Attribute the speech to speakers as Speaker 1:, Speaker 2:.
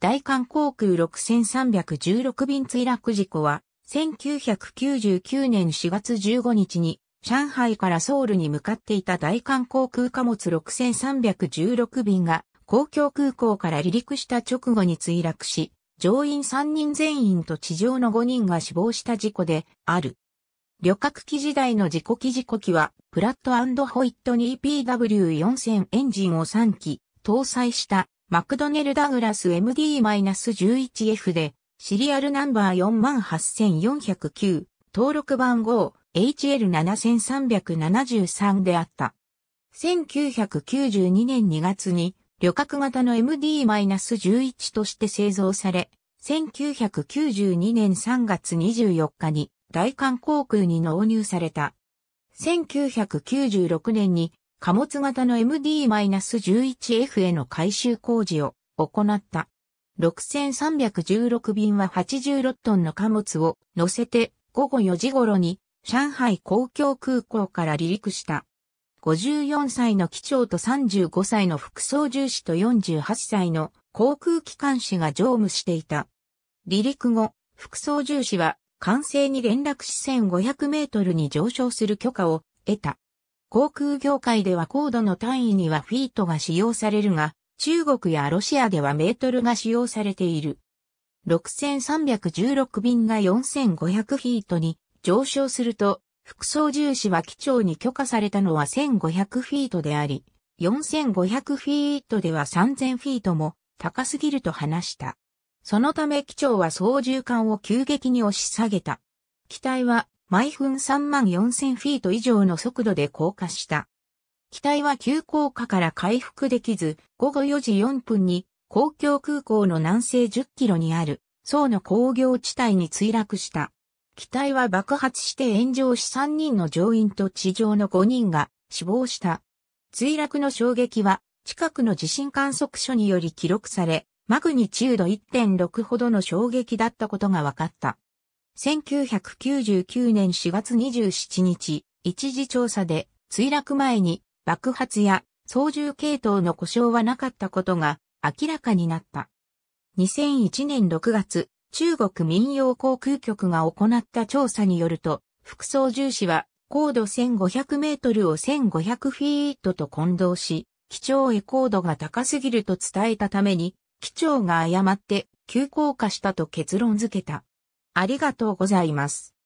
Speaker 1: 大韓航空6316便墜落事故は、1999年4月15日に、上海からソウルに向かっていた大韓航空貨物6316便が、公共空港から離陸した直後に墜落し、乗員3人全員と地上の5人が死亡した事故である。旅客機時代の事故機事故機は、プラットホイットに PW4000 エンジンを3機搭載したマクドネル・ダグラス MD-11F で、シリアルナンバー48409、登録番号 HL7373 であった。1992年2月に、旅客型の MD-11 として製造され、1992年3月24日に大韓航空に納入された。1996年に貨物型の MD-11F への改修工事を行った。6316便は86トンの貨物を乗せて午後4時頃に上海公共空港から離陸した。54歳の機長と35歳の副操縦士と48歳の航空機関士が乗務していた。離陸後、副操縦士は管制に連絡し1500メートルに上昇する許可を得た。航空業界では高度の単位にはフィートが使用されるが、中国やロシアではメートルが使用されている。6316便が4500フィートに上昇すると、副操縦士は機長に許可されたのは1500フィートであり、4500フィートでは3000フィートも高すぎると話した。そのため機長は操縦艦を急激に押し下げた。機体は毎分34000フィート以上の速度で降下した。機体は急降下から回復できず、午後4時4分に公共空港の南西10キロにある、層の工業地帯に墜落した。機体は爆発して炎上し3人の乗員と地上の5人が死亡した。墜落の衝撃は近くの地震観測所により記録され、マグニチュード1.6ほどの衝撃だったことが分かった。1999年4月27日、一時調査で墜落前に爆発や操縦系統の故障はなかったことが明らかになった。2001年6月、中国民用航空局が行った調査によると、副操縦士は高度1500メートルを1500フィートと混同し、機長へ高度が高すぎると伝えたために、機長が誤って急降下したと結論付けた。ありがとうございます。